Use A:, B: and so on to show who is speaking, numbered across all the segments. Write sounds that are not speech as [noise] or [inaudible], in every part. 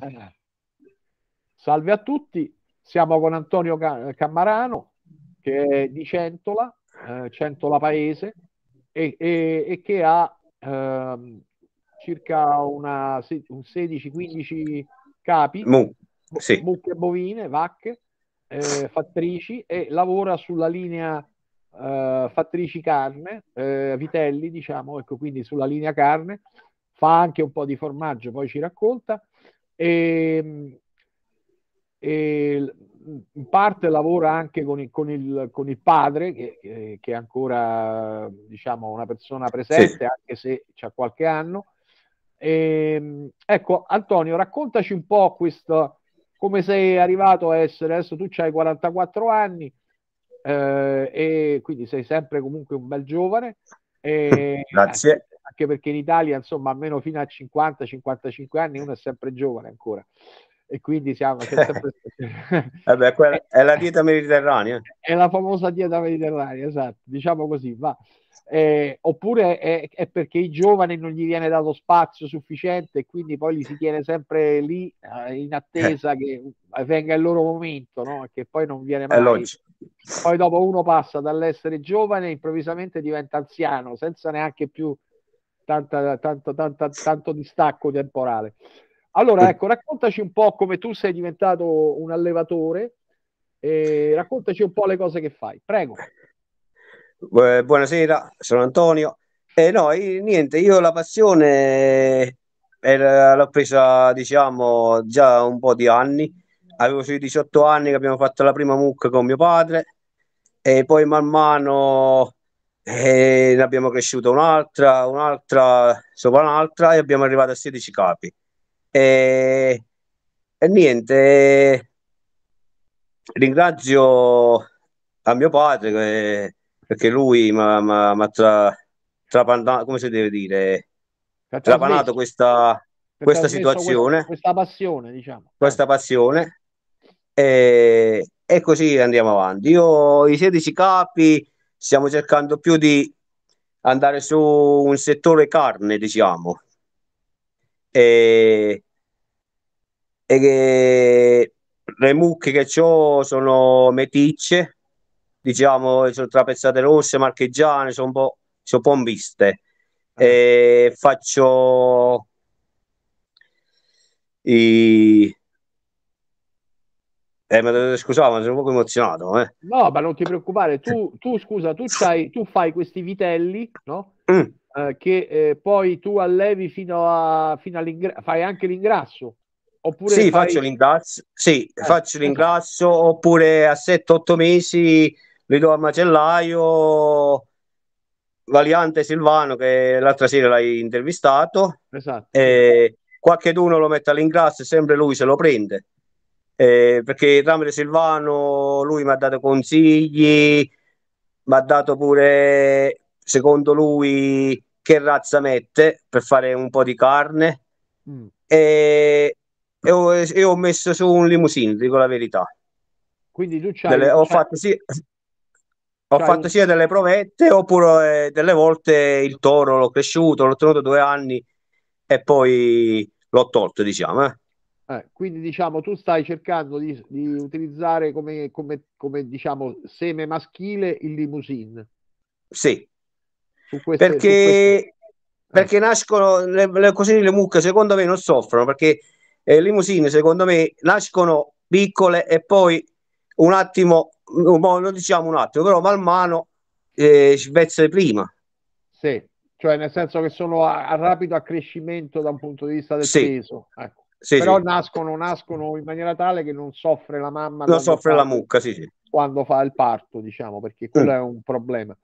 A: Eh. Salve a tutti, siamo con Antonio Cammarano che è di Centola, eh, Centola Paese e, e, e che ha eh, circa una, un 16-15 capi, Mu, sì. mucche bovine, vacche, eh, fattrici e lavora sulla linea eh, fattrici carne, eh, vitelli diciamo, ecco quindi sulla linea carne, fa anche un po' di formaggio, poi ci racconta e, ehm, e ehm, in parte lavora anche con il, con il, con il padre che, che, è ancora diciamo una persona presente sì. anche se ha qualche anno e, ehm, ecco Antonio raccontaci un po' questo come sei arrivato a essere adesso tu hai 44 anni eh, e quindi sei sempre comunque un bel giovane [laughs] e, grazie anche perché in Italia, insomma, almeno fino a 50-55 anni uno è sempre giovane ancora. E quindi siamo sempre... [laughs]
B: Vabbè, [laughs] è la dieta mediterranea.
A: È la famosa dieta mediterranea, esatto, diciamo così, va. Eh, oppure è, è, perché i giovani non gli viene dato spazio sufficiente e quindi poi li si tiene sempre lì eh, in attesa eh. che eh, venga il loro momento, no? che poi non viene mai. Poi dopo uno passa dall'essere giovane improvvisamente diventa anziano senza neanche più tanta, tanto, tanta, tanto distacco temporale. Allora, ecco, raccontaci un po' come tu sei diventato un allevatore e raccontaci un po' le cose che fai, prego.
B: buonasera, sono Antonio. Eh, no, niente, io la passione eh, l'ho presa, diciamo, già un po' di anni. Avevo sui 18 anni che abbiamo fatto la prima mucca con mio padre e poi man mano e eh, ne abbiamo cresciuta un'altra, un'altra, sopra un'altra e abbiamo arrivato a 16 capi. E, e niente, ringrazio a mio padre che, perché lui mi ha tra, trapanato, come si deve dire, trapanato questa,
A: questa situazione, questa, questa passione, diciamo.
B: Questa passione e, e così andiamo avanti. Io i 16 capi stiamo cercando più di andare su un settore carne, diciamo. E, e che le mucche che ho sono meticce, diciamo, sono trapezzate rosse, marcheggiane, sono un po', sono un po miste. Ah. E faccio i, eh, ma, eh, scusate, ma sono un po' emozionato. Eh.
A: No, ma non ti preoccupare, tu, tu scusa, tu, c'hai, tu fai questi vitelli, no? Mm. Eh, che eh, poi tu allevi fino, a, fino all'ingrasso, fai anche l'ingrasso. Oppure sì, fai... faccio
B: l'ingrasso, sì, eh, faccio l'ingrasso oppure a 7-8 mesi li do al macellaio. Valiante Silvano che l'altra sera l'hai intervistato. Esatto. E qualche d'uno lo mette all'ingrasso e sempre lui se lo prende eh, perché tramite Silvano lui mi ha dato consigli, mi ha dato pure, secondo lui, che razza mette per fare un po' di carne. Mm. E, e, ho, e, ho, messo su un limousine, dico la verità.
A: Quindi tu c'hai, delle, ho, c'hai... Fatto sia,
B: ho fatto sia delle provette oppure eh, delle volte il toro l'ho cresciuto, l'ho tenuto due anni e poi l'ho tolto, diciamo. Eh.
A: Eh, quindi diciamo tu stai cercando di, di utilizzare come, come, come, diciamo seme maschile il limousine.
B: Sì. Queste, perché, perché nascono le, le, così le mucche secondo me non soffrono perché eh, limousine secondo me nascono piccole e poi un attimo, non diciamo un attimo, però man mano eh, svezze prima. Sì,
A: cioè nel senso che sono a, a rapido accrescimento da un punto di vista del sì. peso. Ecco sì, però sì. Nascono, nascono in maniera tale che non soffre la mamma. Non soffre fa, la mucca, sì, sì. Quando fa il parto, diciamo, perché mm. quello mm. è un problema.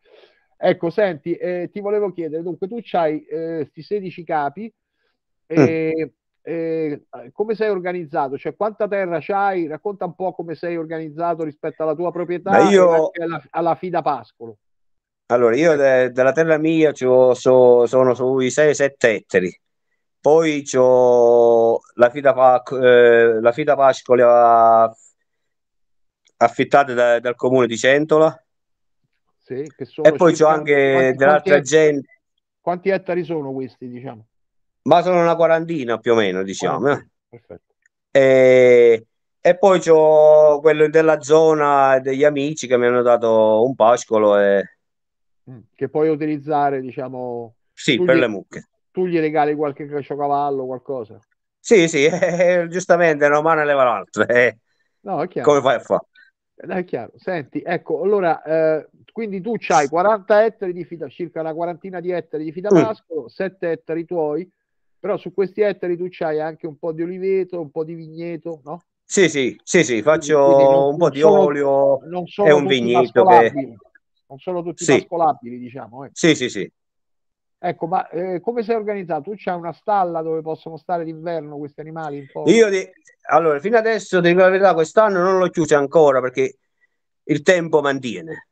A: Ecco, senti, eh, ti volevo chiedere, dunque tu hai questi eh, 16 capi, mm. eh, mm. come sei organizzato? Cioè, quanta terra c'hai? Racconta un po' come sei organizzato rispetto alla tua proprietà Ma io... alla, alla fida Pascolo.
B: Allora, io ecco. de, della terra mia sono sui 6-7 ettari poi c'ho la Fida, eh, la Fida Pascoli affittata da, dal comune di Centola.
A: Sì, e poi c'ho anche quanti, dell'altra quanti gente. quanti ettari sono questi, diciamo?
B: Ma sono una quarantina più o meno, diciamo. Eh? Perfetto. E, e poi c'ho quello della zona degli amici che mi hanno dato un pascolo e...
A: Mm, che puoi utilizzare, diciamo,
B: sì, per gli... le mucche
A: tu gli regali qualche caciocavallo, qualcosa.
B: Sì, sì, [laughs] eh,
A: giustamente, non
B: mano leva l'altra. Eh.
A: No, è chiaro. Come fai a fare? Eh, è chiaro. Senti, ecco, allora, eh, quindi tu hai 40 ettari di fida, circa una quarantina di ettari di fidamascolo, mm. 7 ettari tuoi, però su questi ettari tu hai anche un po' di oliveto, un po' di vigneto, no?
B: Sì, sì, sì, sì faccio quindi, un po' di sono, olio e un vigneto che...
A: Non sono tutti sì. diciamo. Eh. Sì, sì, sì. Ecco, ma eh, come sei organizzato? Tu c'hai una stalla dove possono stare d'inverno questi animali? Io
B: di... allora, fino adesso, dico la verità, quest'anno non l'ho chiusa ancora perché il tempo mantiene.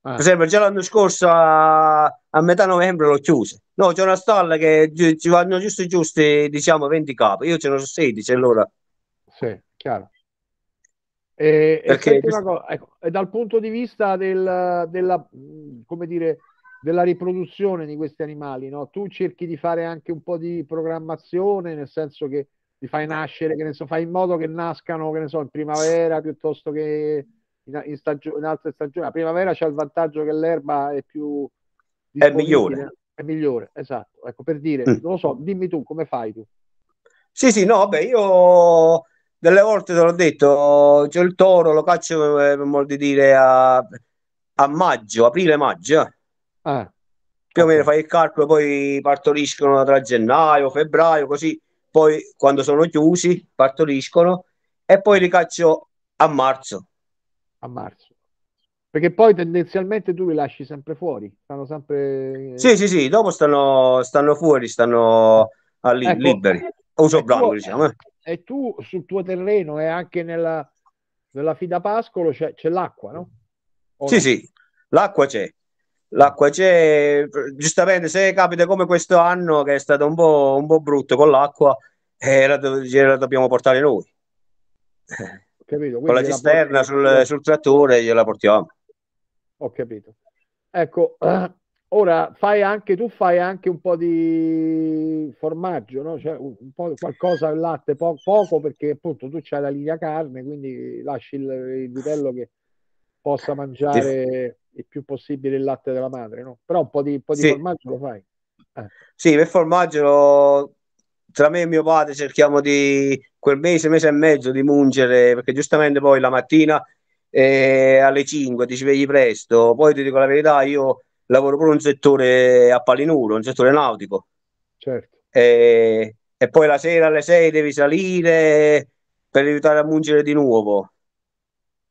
B: Ah. Per eh. esempio, già l'anno scorso a, a metà novembre l'ho chiusa. No, c'è una stalla che ci vanno giusto giusti, diciamo, 20 capi. Io ce ne so 16, allora...
A: Sì, chiaro. E, perché... e, cosa, ecco, e dal punto di vista del, della, come dire, della riproduzione di questi animali, no? Tu cerchi di fare anche un po' di programmazione, nel senso che li fai nascere, che ne so, fai in modo che nascano, che ne so, in primavera piuttosto che in, in, stagio- in altre stagioni. La primavera c'è il vantaggio che l'erba è più... È migliore. È migliore, esatto. Ecco, per dire, mm. non lo so, dimmi tu, come fai tu?
B: Sì, sì, no, beh, io delle volte te l'ho detto, c'è il toro, lo caccio eh, per modo di dire a, a maggio, aprile-maggio, eh. Ah, Più o meno fai il calcolo, poi partoriscono tra gennaio, febbraio, così. Poi quando sono chiusi partoriscono e poi li caccio a marzo. A marzo.
A: Perché poi tendenzialmente tu li lasci sempre fuori, stanno sempre... Eh, sì,
B: sì, sì, dopo stanno, stanno fuori, stanno a ah, ecco, liberi, uso branco diciamo. Eh.
A: E tu sul tuo terreno e anche nella, nella Pascolo c'è, c'è l'acqua, no?
B: O sì, no? sì, l'acqua c'è l'acqua c'è, giustamente se capita come questo anno che è stato un po', un po brutto con l'acqua, eh, la, do- la dobbiamo portare noi. Capito, con la cisterna la sul, sul, trattore gliela portiamo. Ho capito.
A: Ecco, [clears throat] ora fai anche, tu fai anche un po' di formaggio, no? cioè, un po' qualcosa al latte, po- poco perché appunto tu c'hai la linea carne, quindi lasci il, il vitello che possa eh, mangiare sì. il più possibile il latte della madre, no? Però un po' di, un po di sì. formaggio lo fai.
B: Eh. Sì, per formaggio tra me e mio padre cerchiamo di quel mese, mese e mezzo di mungere, perché giustamente poi la mattina eh, alle 5 ti svegli presto, poi ti dico la verità, io lavoro pure un settore a palinuro, un settore nautico. Certo. Eh, e poi la sera alle 6 devi salire per aiutare a mungere di nuovo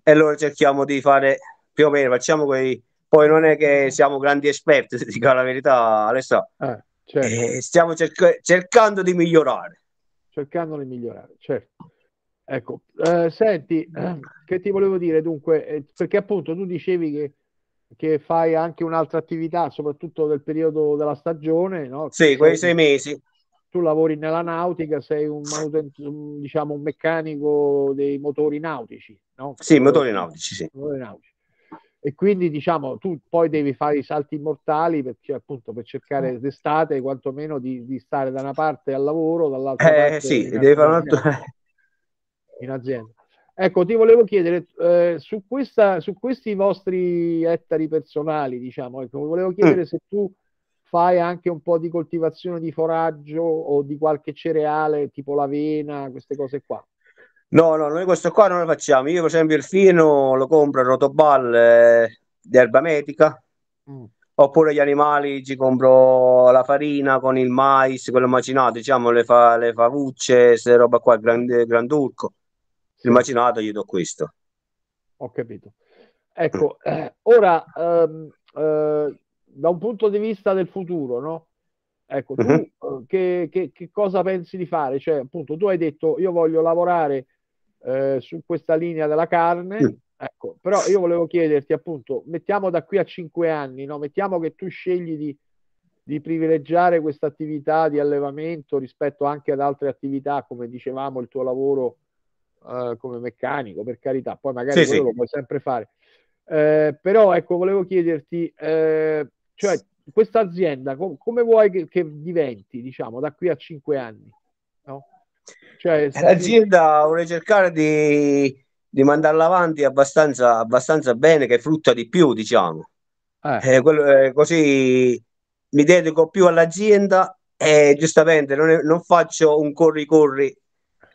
B: e allora cerchiamo di fare più o meno, facciamo quei... Poi non è che siamo grandi esperti, [laughs] dico la verità, adesso Ah, eh, certo. eh, stiamo cerc- cercando di migliorare.
A: Cercando di migliorare, certo. Ecco, eh, senti, [clears throat] che ti volevo dire dunque, eh, perché appunto tu dicevi che, che, fai anche un'altra attività, soprattutto nel periodo della stagione, no? Sì, quei sei mesi tu lavori nella nautica, sei un, manuten- diciamo, un meccanico dei motori nautici, no?
B: Sì, motori nautici, sì. Motori
A: nautici. E quindi diciamo tu poi devi fare i salti mortali perché appunto per cercare eh. d'estate quantomeno di, di stare da una parte al lavoro, dall'altra eh, parte sì, devi fare un altro...
B: [laughs]
A: in azienda. Ecco, ti volevo chiedere eh, su, questa, su questi vostri ettari personali, diciamo, ecco, volevo mm. chiedere mm. se tu fai anche un po' di coltivazione di foraggio o di qualche cereale tipo l'avena, queste cose qua.
B: No, no, noi questo qua non lo facciamo. Io, per esempio, il fieno lo compro in Rotobal eh, di erba medica, mm. Oppure gli animali ci compro la farina con il mais, quello macinato, diciamo le, fa, le favucce, queste roba qua, il gran, grandurco. Il macinato gli do questo. Ho capito.
A: Ecco, eh, ora ehm, eh, da un punto di vista del futuro, no? Ecco, tu uh-huh. che, che, che, cosa pensi di fare? Cioè, appunto, tu hai detto io voglio lavorare eh, su questa linea della carne, uh-huh. ecco, però io volevo chiederti, appunto, mettiamo da qui a cinque anni, no? Mettiamo che tu scegli di, di privilegiare questa attività di allevamento rispetto anche ad altre attività, come dicevamo, il tuo lavoro eh, come meccanico, per carità, poi magari sì, quello sì. lo puoi sempre fare. Eh, però ecco, volevo chiederti, eh, cioè, questa azienda com- come vuoi che, che, diventi, diciamo, da qui a cinque anni? No? Cioè, L'azienda
B: ti... vuole cercare di, di mandarla avanti abbastanza, abbastanza bene, che frutta di più, diciamo. Eh. Eh, quello, eh, così mi dedico più all'azienda e giustamente non, è, non faccio un corri corri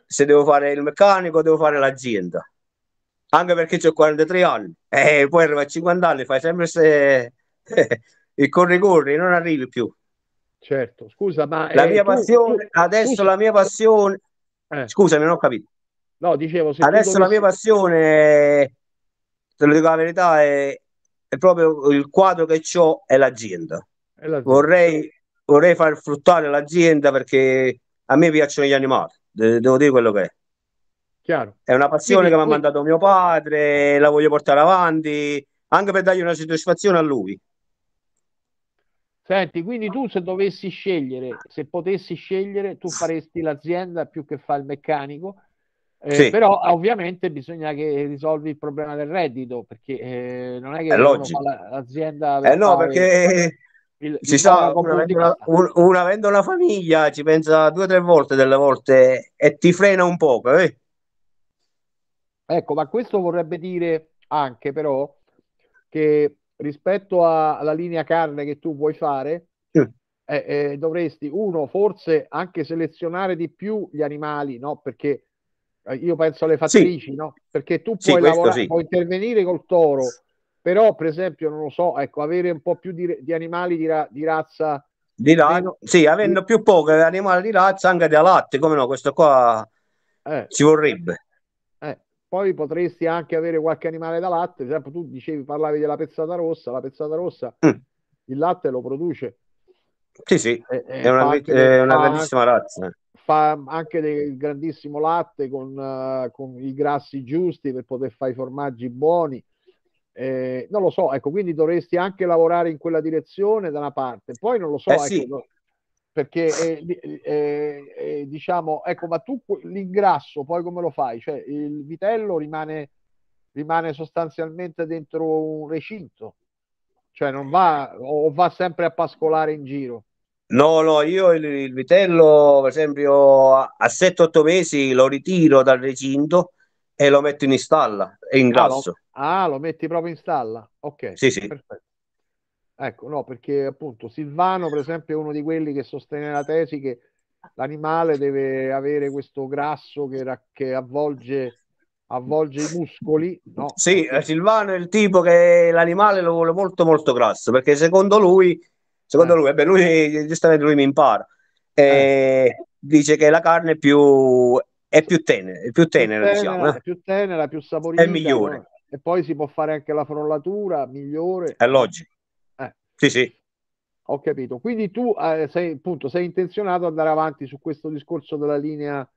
B: se devo fare il meccanico devo fare l'azienda anche perché ho 43 anni e eh, poi arrivo a 50 anni fai sempre se [laughs] eh, corri corri non arrivi più. Certo, scusa, ma... La eh, mia tu, passione, tu, adesso scusa. la mia passione... Eh. Scusami, non ho capito. No, dicevo... adesso la mia passione, te lo dico la verità, è, è proprio il quadro che ho è l'azienda. È l'azienda. Vorrei, vorrei far fruttare l'azienda perché a me piacciono gli animali, devo dire quello che è. Chiaro. È una passione Quindi, che mi ha mandato mio padre, la voglio portare avanti, anche per dargli una soddisfazione a lui.
A: Senti, quindi tu se dovessi scegliere, se potessi scegliere, tu faresti l'azienda più che fa il meccanico, eh, sì. però eh, ovviamente bisogna che risolvi il problema del reddito, perché eh, non è che è l'azienda... Eh no, perché il, si il sa, un avendo, una,
B: un avendo, una, famiglia ci pensa due o tre volte delle volte e ti frena un po'. Eh?
A: Ecco, ma questo vorrebbe dire anche però che rispetto a, alla linea carne che tu vuoi fare, sì. eh, eh, dovresti, uno, forse anche selezionare di più gli animali, no? Perché eh, io penso alle fattrici, sì. no? Perché tu puoi, lavorare, puoi intervenire col toro, però per esempio, non lo so, ecco, avere un po' più di, di animali di, ra, di razza
B: di là, meno, sì, avendo più pochi animali di razza anche da latte, come no, questo qua eh, ci vorrebbe
A: poi potresti anche avere qualche animale da latte, per esempio tu dicevi, parlavi della pezzata rossa, la pezzata rossa mm. il latte lo produce.
B: Sì, sì, è, è una, è una fa, grandissima razza.
A: Fa anche del grandissimo latte con, uh, con, i grassi giusti per poter fare i formaggi buoni. Eh, non lo so, ecco, quindi dovresti anche lavorare in quella direzione da una parte. Poi non lo so, eh, ecco, sì perché eh, eh, eh, diciamo ecco ma tu l'ingrasso poi come lo fai cioè il vitello rimane, rimane sostanzialmente dentro un recinto cioè non va o va sempre a pascolare in giro
B: no no io il, il vitello per esempio a, 7-8 mesi lo ritiro dal recinto e lo metto in stalla e ingrasso
A: ah, lo, ah, lo metti proprio in stalla ok sì sì perfetto Ecco, no, perché appunto Silvano, per esempio, è uno di quelli che sostiene la tesi che l'animale deve avere questo grasso che, ra- che avvolge, avvolge, i muscoli.
B: No? Sì, eh, Silvano è il tipo che l'animale lo vuole molto molto grasso, perché secondo lui, secondo eh. lui, vabbè, lui giustamente lui mi impara, eh. eh. dice che la carne è più, è più tenera, è più tenera, più tenera, diciamo, eh? più,
A: tenera più saporita. È migliore. No? E poi si può fare anche la frollatura, migliore.
B: È logico. Sì, sì.
A: Ho capito. Quindi tu eh, sei, appunto, sei intenzionato ad andare avanti su questo discorso della linea,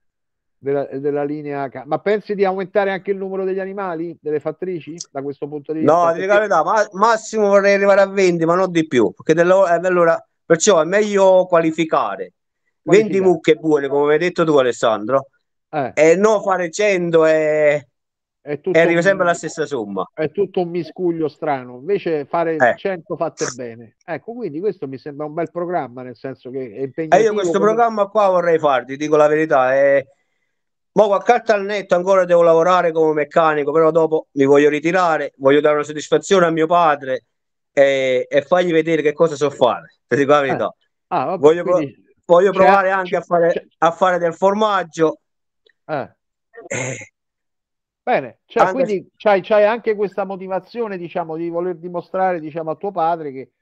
A: della, della linea... Ma pensi di aumentare anche il numero degli animali, delle fattrici, da questo punto di vista? No, perché...
B: la ma, massimo vorrei arrivare a 20, ma non di più, perché dello, eh, allora, perciò è meglio qualificare.
A: 20 mucche
B: buone, come hai detto tu Alessandro, eh. e non fare 100 e è tutto e arriva un... sempre la stessa somma. È tutto un miscuglio
A: strano, invece fare eh. 100 fatte bene. Ecco, quindi questo mi sembra un bel programma, nel senso
B: che è eh, impegnativo. E io questo come... programma qua vorrei farti, dico la verità, è... Ma a carta al netto ancora devo lavorare come meccanico, però dopo mi voglio ritirare, voglio dare una soddisfazione a mio padre e, e fargli vedere che cosa so fare, [laughs] ti dico la verità. Eh. Ah, vabbè, voglio, quindi... prov- voglio provare anche a fare, a fare, del formaggio. Eh. Eh. Bene, cioè, anche... quindi
A: c'hai, c'hai, anche questa motivazione, diciamo, di voler dimostrare, diciamo, a tuo padre che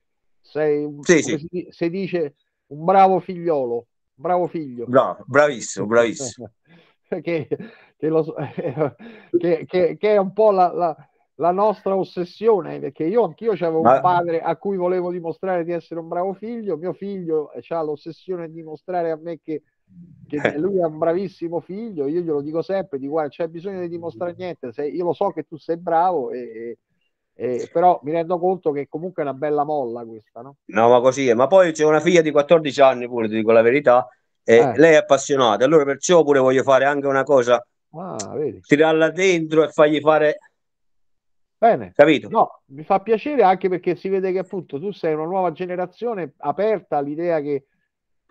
A: sei, un, sì, sì. Si, si, dice, un bravo figliolo, bravo figlio. Bravo,
B: bravissimo, bravissimo.
A: [laughs] che, che, lo, [laughs] che, che, è un po' la, la, la, nostra ossessione, perché io anch'io avevo Ma... un padre a cui volevo dimostrare di essere un bravo figlio, mio figlio eh, ha l'ossessione di dimostrare a me che che eh. lui è un bravissimo figlio, io glielo dico sempre, di guarda, c'è bisogno di dimostrare niente, se, io lo so che tu sei bravo, e, e, però mi rendo conto che comunque è una bella molla questa, no?
B: No, ma così è, ma poi c'è una figlia di 14 anni pure, ti dico la verità, e eh. lei è appassionata, allora perciò pure voglio fare anche una cosa, ah, tirarla dentro e fargli fare... Bene, capito? No,
A: mi fa piacere anche perché si vede che appunto tu sei una nuova generazione aperta all'idea che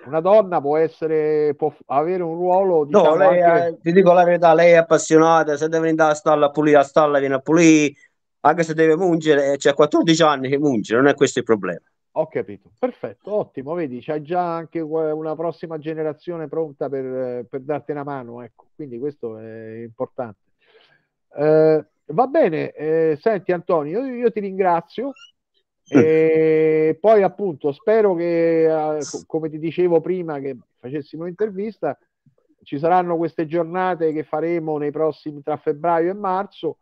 A: una donna può essere può avere un ruolo diciamo, no, anche... ti dico la
B: verità lei è appassionata se deve andare a stalla a pulire a stalla viene a pulire anche se deve mungere c'è eh, cioè 14 anni che munge non è questo il problema ho capito perfetto
A: ottimo vedi c'è già anche una prossima generazione pronta per, per darti una mano ecco quindi questo è importante eh, va bene eh, senti Antonio io, io ti ringrazio [laughs] E poi appunto spero che, eh, come ti dicevo prima che facessimo l'intervista, ci saranno queste giornate che faremo nei prossimi tra febbraio e marzo,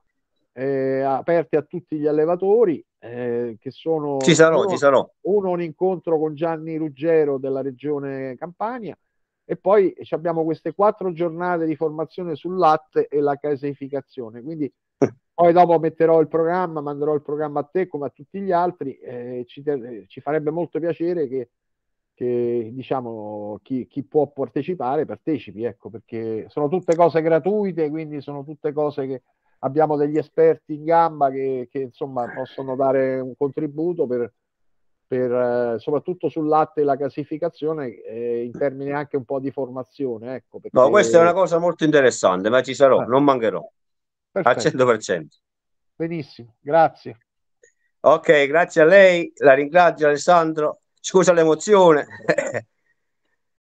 A: eh, aperte a tutti gli allevatori, eh, che sono... Ci sarò, uno, ci sarò. Uno un incontro con Gianni Ruggero della regione Campania e poi abbiamo queste quattro giornate di formazione sul latte e la caseificazione. Quindi poi dopo metterò il programma, manderò il programma a te come a tutti gli altri. Eh, ci, ci, farebbe molto piacere che, che diciamo, chi, chi, può partecipare partecipi, ecco, perché sono tutte cose gratuite, quindi sono tutte cose che abbiamo degli esperti in gamba che, che insomma, possono dare un contributo per, per, eh, soprattutto sul latte e la classificazione eh, in termini anche un po' di formazione. Ecco, perché... No, questa è una
B: cosa molto interessante, ma ci sarò, ah. non mancherò. Perfetto. Al 100%.
A: Benissimo, grazie.
B: Ok, grazie a lei, la ringrazio Alessandro. Scusa l'emozione. [laughs]